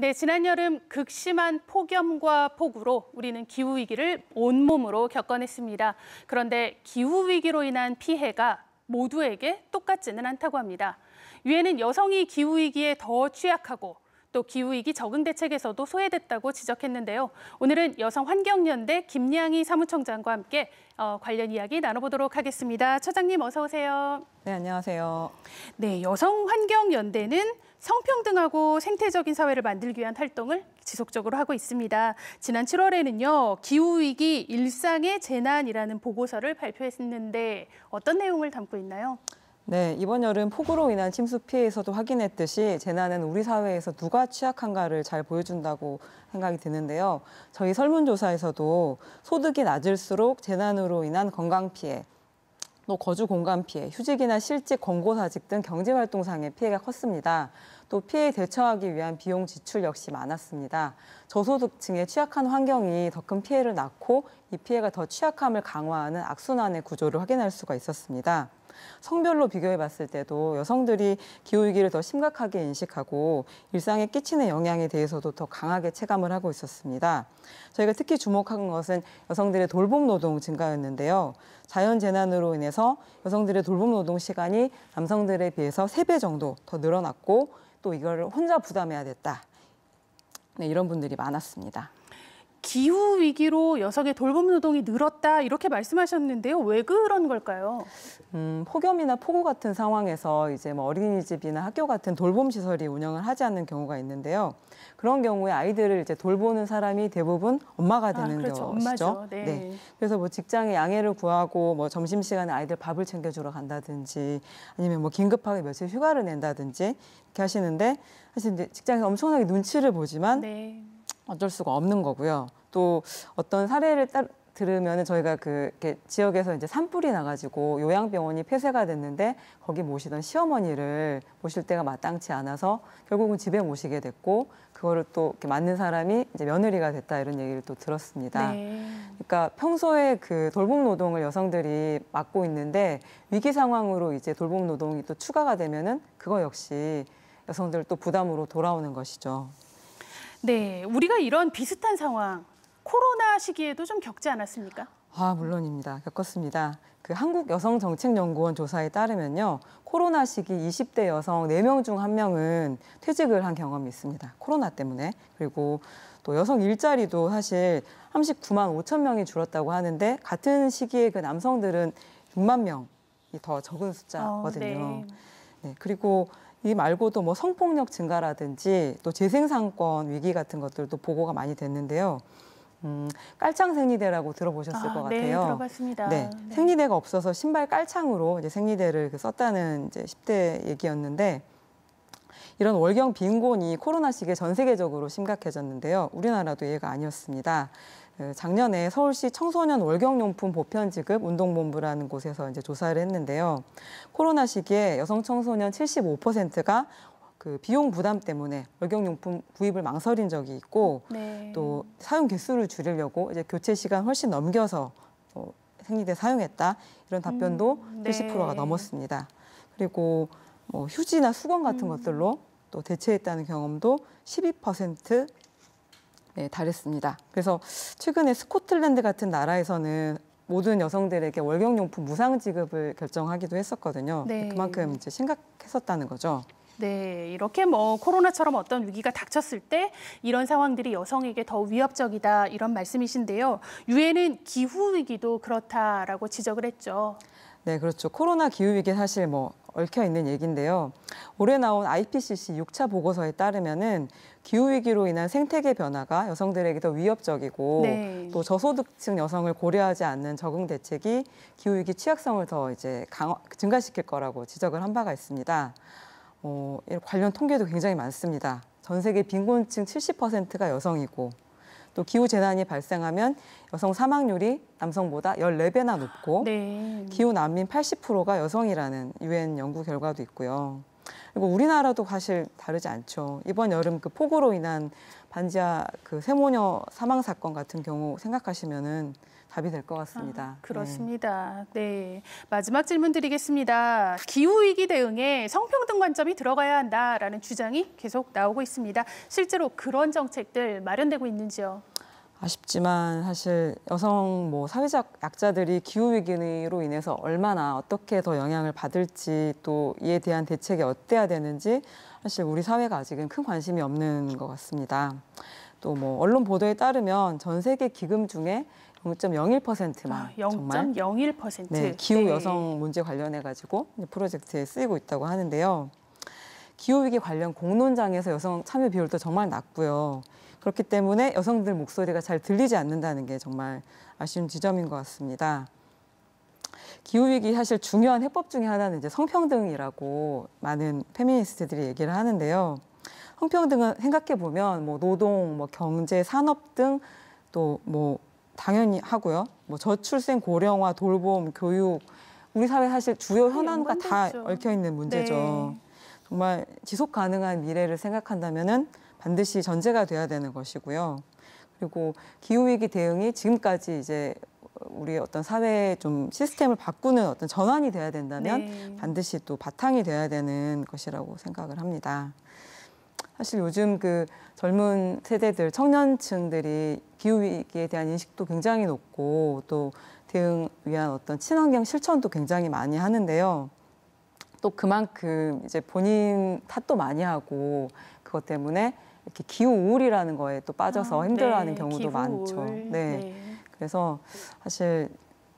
네, 지난 여름 극심한 폭염과 폭우로 우리는 기후 위기를 온몸으로 겪어냈습니다. 그런데 기후 위기로 인한 피해가 모두에게 똑같지는 않다고 합니다. 유엔은 여성이 기후 위기에 더 취약하고 또 기후위기 적응 대책에서도 소외됐다고 지적했는데요. 오늘은 여성환경연대 김양희 사무총장과 함께 어, 관련 이야기 나눠보도록 하겠습니다. 처장님 어서 오세요. 네, 안녕하세요. 네, 여성환경연대는 성평등하고 생태적인 사회를 만들기 위한 활동을 지속적으로 하고 있습니다. 지난 7월에는요, 기후위기 일상의 재난이라는 보고서를 발표했는데 어떤 내용을 담고 있나요? 네, 이번 여름 폭우로 인한 침수 피해에서도 확인했듯이 재난은 우리 사회에서 누가 취약한가를 잘 보여준다고 생각이 드는데요. 저희 설문조사에서도 소득이 낮을수록 재난으로 인한 건강 피해, 또 거주 공간 피해, 휴직이나 실직, 권고사직 등 경제활동상의 피해가 컸습니다. 또피해 대처하기 위한 비용 지출 역시 많았습니다. 저소득층의 취약한 환경이 더 큰 피해를 낳고 이 피해가 더 취약함을 강화하는 악순환의 구조를 확인할 수가 있었습니다. 성별로 비교해 봤을 때도 여성들이 기후위기를 더 심각하게 인식하고 일상에 끼치는 영향에 대해서도 더 강하게 체감을 하고 있었습니다. 저희가 특히 주목한 것은 여성들의 돌봄 노동 증가였는데요. 자연 재난으로 인해서 여성들의 돌봄 노동 시간이 남성들에 비해서 세 배 정도 더 늘어났고 또 이걸 혼자 부담해야 됐다. 네, 이런 분들이 많았습니다. 기후 위기로 여성의 돌봄 노동이 늘었다 이렇게 말씀하셨는데요. 왜 그런 걸까요? 음, 폭염이나 폭우 같은 상황에서 이제 뭐 어린이집이나 학교 같은 돌봄 시설이 운영을 하지 않는 경우가 있는데요. 그런 경우에 아이들을 이제 돌보는 사람이 대부분 엄마가 아, 되는 아, 그렇죠. 경우죠. 네. 네. 그래서 뭐 직장에 양해를 구하고 뭐 점심 시간에 아이들 밥을 챙겨주러 간다든지 아니면 뭐 긴급하게 며칠 휴가를 낸다든지 이렇게 하시는데 사실 이제 직장에서 엄청나게 눈치를 보지만 네. 어쩔 수가 없는 거고요. 또 어떤 사례를 따, 들으면 저희가 그 지역에서 이제 산불이 나가지고 요양병원이 폐쇄가 됐는데 거기 모시던 시어머니를 모실 때가 마땅치 않아서 결국은 집에 모시게 됐고 그거를 또 이렇게 맞는 사람이 이제 며느리가 됐다 이런 얘기를 또 들었습니다. 네. 그러니까 평소에 그 돌봄 노동을 여성들이 맡고 있는데 위기 상황으로 이제 돌봄 노동이 또 추가가 되면은 그거 역시 여성들 또 부담으로 돌아오는 것이죠. 네, 우리가 이런 비슷한 상황 코로나 시기에도 좀 겪지 않았습니까? 아, 물론입니다. 겪었습니다. 그 한국여성정책연구원 조사에 따르면요. 코로나 시기 20대 여성 4명 중 1명은 퇴직을 한 경험이 있습니다. 코로나 때문에. 그리고 또 여성 일자리도 사실 39만 5천 명이 줄었다고 하는데 같은 시기에 그 남성들은 6만 명이 더 적은 숫자거든요. 어, 네. 네, 그리고 이 말고도 뭐 성폭력 증가라든지 또 재생상권 위기 같은 것들도 보고가 많이 됐는데요. 음, 깔창 생리대라고 들어보셨을 아, 것 네, 같아요. 네, 들어봤습니다. 네, 네, 생리대가 없어서 신발 깔창으로 이제 생리대를 그 썼다는 이제 10대 얘기였는데 이런 월경 빈곤이 코로나 시기에 전 세계적으로 심각해졌는데요. 우리나라도 예가 아니었습니다. 그 작년에 서울시 청소년 월경용품 보편지급 운동본부라는 곳에서 이제 조사를 했는데요. 코로나 시기에 여성 청소년 75%가 그 비용 부담 때문에 월경용품 구입을 망설인 적이 있고 네. 또 사용 개수를 줄이려고 이제 교체 시간 훨씬 넘겨서 어, 생리대 사용했다 이런 답변도 음, 네. 70%가 넘었습니다. 그리고 뭐 휴지나 수건 같은 음. 것들로 또 대체했다는 경험도 12% 네, 달했습니다. 그래서 최근에 스코틀랜드 같은 나라에서는 모든 여성들에게 월경용품 무상 지급을 결정하기도 했었거든요. 네. 그만큼 이제 심각했었다는 거죠. 네, 이렇게 뭐 코로나처럼 어떤 위기가 닥쳤을 때 이런 상황들이 여성에게 더 위협적이다 이런 말씀이신데요. 유엔은 기후 위기도 그렇다라고 지적을 했죠. 네, 그렇죠. 코로나 기후위기 사실 뭐 얽혀 있는 얘기인데요. 올해 나온 IPCC 6차 보고서에 따르면은 기후 위기로 인한 생태계 변화가 여성들에게 더 위협적이고 네. 또 저소득층 여성을 고려하지 않는 적응 대책이 기후 위기 취약성을 더 이제 강화 증가시킬 거라고 지적을 한 바가 있습니다. 어, 관련 통계도 굉장히 많습니다. 전 세계 빈곤층 70%가 여성이고 또 기후 재난이 발생하면 여성 사망률이 남성보다 14배나 높고 네. 기후 난민 80%가 여성이라는 유엔 연구 결과도 있고요. 그리고 우리나라도 사실 다르지 않죠. 이번 여름 그 폭우로 인한 반지하 그 세모녀 사망 사건 같은 경우 생각하시면은 답이 될것 아, 같습니다. 아, 그렇습니다. 네. 네. 마지막 질문 드리겠습니다. 기후위기 대응에 성평등 관점이 들어가야 한다라는 주장이 계속 나오고 있습니다. 실제로 그런 정책들 마련되고 있는지요? 아쉽지만 사실 여성 뭐 사회적 약자들이 기후 위기로 인해서 얼마나 어떻게 더 영향을 받을지 또 이에 대한 대책이 어때야 되는지 사실 우리 사회가 아직은 큰 관심이 없는 것 같습니다. 또 뭐 언론 보도에 따르면 전 세계 기금 중에 0.01%만 아, 0 정말 0.01% 네, 기후 네. 여성 문제 관련해 가지고 프로젝트에 쓰이고 있다고 하는데요. 기후 위기 관련 공론장에서 여성 참여 비율도 정말 낮고요. 그렇기 때문에 여성들 목소리가 잘 들리지 않는다는 게 정말 아쉬운 지점인 것 같습니다. 기후위기 사실 중요한 해법 중에 하나는 이제 성평등이라고 많은 페미니스트들이 얘기를 하는데요. 성평등은 생각해 보면 뭐 노동, 뭐 경제, 산업 등 또 뭐 당연히 하고요. 뭐 저출생, 고령화, 돌봄, 교육 우리 사회 사실 주요 네, 현안과 다 얽혀 있는 문제죠. 네. 정말 지속 가능한 미래를 생각한다면은 반드시 전제가 돼야 되는 것이고요. 그리고 기후위기 대응이 지금까지 이제 우리 어떤 사회의 좀 시스템을 바꾸는 어떤 전환이 돼야 된다면 네. 반드시 또 바탕이 돼야 되는 것이라고 생각을 합니다. 사실 요즘 그 젊은 세대들, 청년층들이 기후위기에 대한 인식도 굉장히 높고 또 대응 위한 어떤 친환경 실천도 굉장히 많이 하는데요. 또 그만큼 이제 본인 탓도 많이 하고 그것 때문에 이렇게 기후 우울이라는 거에 또 빠져서 아, 힘들어하는 네. 경우도 많죠. 네. 네. 그래서 사실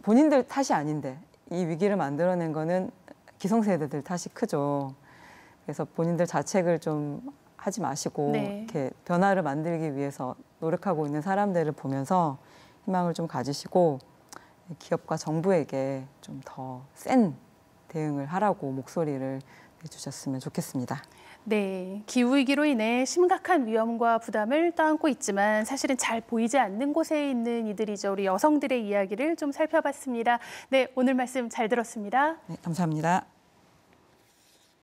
본인들 탓이 아닌데 이 위기를 만들어낸 거는 기성세대들 탓이 크죠. 그래서 본인들 자책을 좀 하지 마시고 네. 이렇게 변화를 만들기 위해서 노력하고 있는 사람들을 보면서 희망을 좀 가지시고 기업과 정부에게 좀 더 센 대응을 하라고 목소리를 내주셨으면 좋겠습니다. 네, 기후 위기로 인해 심각한 위험과 부담을 떠안고 있지만 사실은 잘 보이지 않는 곳에 있는 이들이죠. 우리 여성들의 이야기를 좀 살펴봤습니다. 네, 오늘 말씀 잘 들었습니다. 네, 감사합니다.